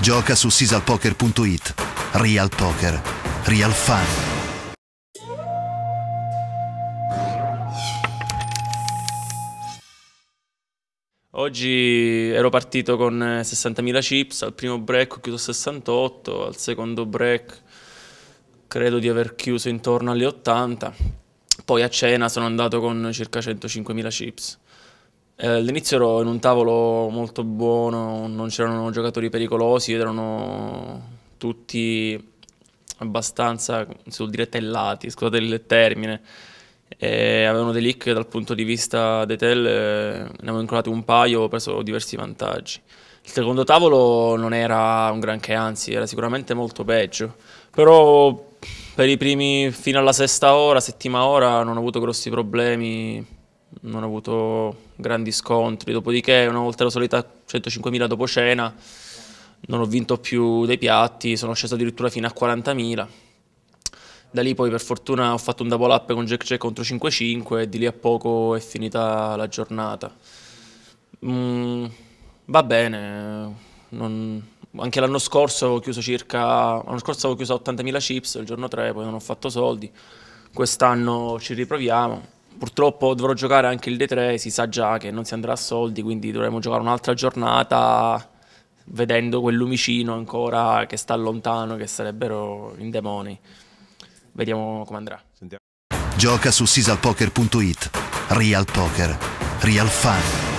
Gioca su sisalpoker.it. Real Poker. Real Fun. Oggi ero partito con 60.000 eh, chips, al primo break ho chiuso 68, al secondo break credo di aver chiuso intorno alle 80, poi a cena sono andato con circa 105.000 chips. Eh, all'inizio ero in un tavolo molto buono, non c'erano giocatori pericolosi, erano tutti abbastanza, si vuol tellati, scusate il termine, e avevano dei leak dal punto di vista dei tell, ne avevo incolati un paio, ho preso diversi vantaggi. Il secondo tavolo non era un granché, anzi era sicuramente molto peggio, però per i primi fino alla sesta ora, settima ora, non ho avuto grossi problemi non ho avuto grandi scontri, dopodiché una volta la solita 105.000 dopo cena non ho vinto più dei piatti, sono sceso addirittura fino a 40.000. Da lì poi per fortuna ho fatto un double up con Jack Jack contro 5-5 e di lì a poco è finita la giornata. Mm, va bene, non... anche l'anno scorso ho chiuso circa, l'anno scorso avevo chiuso 80.000 chips, il giorno 3 poi non ho fatto soldi, quest'anno ci riproviamo Purtroppo dovrò giocare anche il D3, si sa già che non si andrà a soldi, quindi dovremo giocare un'altra giornata vedendo quel lumicino ancora che sta lontano, che sarebbero in demoni. Vediamo come andrà. Sentiamo. Gioca su sisalpoker.it. Real Poker. Real Fun.